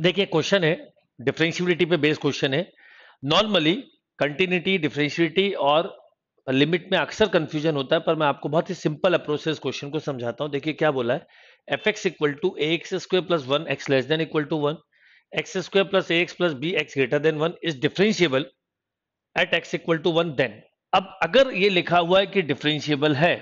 देखिए क्वेश्चन है डिफ्रेंशियबिलिटी पे बेस्ड क्वेश्चन है नॉर्मली कंटिन्यूटी डिफ्रेंशियबिलिटी और लिमिट में अक्सर कंफ्यूजन होता है पर मैं आपको बहुत ही सिंपल अप्रोच से इस क्वेश्चन को समझाता हूँ देखिए क्या बोला है F X equal to A X square plus one X less than equal to one X square plus A X plus B X greater than one is differentiable at X equal to one then अब अगर ये लिखा हुआ है कि differentiable है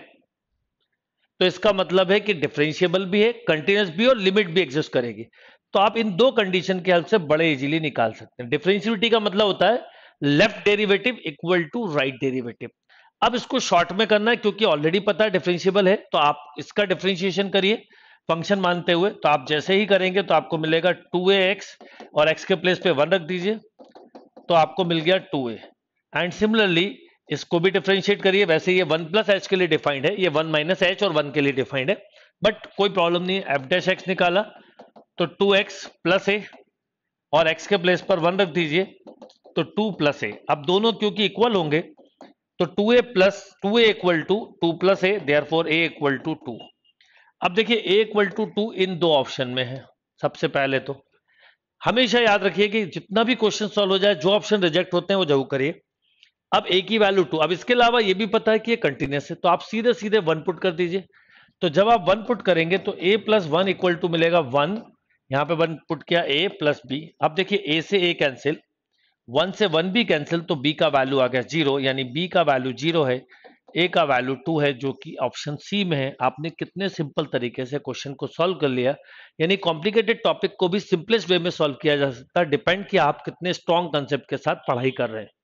तो इसका मतलब है कि डिफरेंशियबल भी है कंटिन्यूस भी और लिमिट भी एग्जिस्ट करेगी तो आप इन दो कंडीशन के हेल्प से बड़े इजीली निकाल सकते हैं डिफरेंशियबिलिटी का मतलब होता है left derivative equal to right derivative अब इसको शॉर्ट में करना है क्योंकि ऑलरेडी पता है डिफरेंशियबल है तो आप इसका डिफरेंशिएशन करिए फंक्शन मानते हुए तो आप जैसे ही करेंगे तो आपको मिलेगा टू एक्स और एक्स के प्लेस पे वन रख दीजिए तो आपको मिल गया टू ए एंड सिमिलरली इसको भी डिफ्रेंशिएट करिए वैसे ये वन प्लस एच के लिए डिफाइंड है ये वन माइनस एच और वन के लिए डिफाइंड है बट कोई प्रॉब्लम नहीं एफ डैश एक्स निकाला तो टू एक्स प्लस ए और एक्स के प्लेस पर वन रख दीजिए तो टू प्लस ए अब दोनों क्योंकि इक्वल होंगे तो two A plus two A equal to two plus A there four A equal to two अब देखिए ए इक्वल टू टू इन दो ऑप्शन में है सबसे पहले तो हमेशा याद रखिए कि जितना भी क्वेश्चन सॉल्व हो जाए जो ऑप्शन रिजेक्ट होते हैं वो जरूर करिए अब ए की वैल्यू टू अब इसके अलावा ये भी पता है कि ये कंटिन्यूस है तो आप सीधे सीधे वन पुट कर दीजिए तो जब आप वन पुट करेंगे तो A plus one equal to मिलेगा वन यहाँ पे वन पुट किया ए प्लस बी अब देखिए ए से ए कैंसिल वन से वन भी कैंसिल तो बी का वैल्यू आ गया जीरो यानी बी का वैल्यू जीरो है ए का वैल्यू टू है जो कि ऑप्शन सी में है आपने कितने सिंपल तरीके से क्वेश्चन को सॉल्व कर लिया यानी कॉम्प्लिकेटेड टॉपिक को भी सिंपलेस्ट वे में सॉल्व किया जा सकता है डिपेंड कि आप कितने स्ट्रॉन्ग कंसेप्ट के साथ पढ़ाई कर रहे हैं